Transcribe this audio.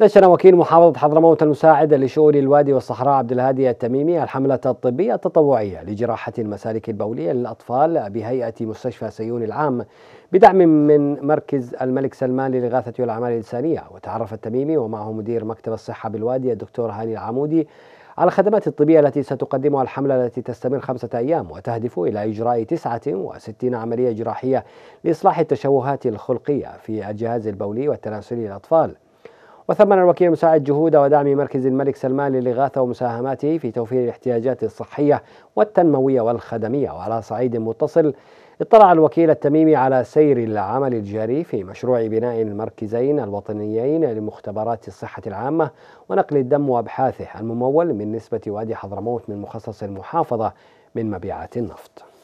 دشن وكيل محافظة حضرموت المساعد لشؤون الوادي والصحراء عبد الهادي التميمي الحملة الطبية التطوعية لجراحة المسالك البولية للأطفال بهيئة مستشفى سيون العام بدعم من مركز الملك سلمان للإغاثة والأعمال الإنسانية وتعرف التميمي ومعه مدير مكتب الصحة بالوادي الدكتور هاني العمودي على الخدمات الطبية التي ستقدمها الحملة التي تستمر خمسة أيام وتهدف إلى إجراء 69 عملية جراحية لإصلاح التشوهات الخلقية في الجهاز البولي والتناسلي للأطفال وثمن الوكيل المساعد جهود ودعم مركز الملك سلمان للإغاثة ومساهماته في توفير الاحتياجات الصحية والتنموية والخدمية وعلى صعيد متصل اطلع الوكيل التميمي على سير العمل الجاري في مشروع بناء المركزين الوطنيين لمختبرات الصحة العامة ونقل الدم وأبحاثه الممول من نسبة وادي حضرموت من مخصص المحافظة من مبيعات النفط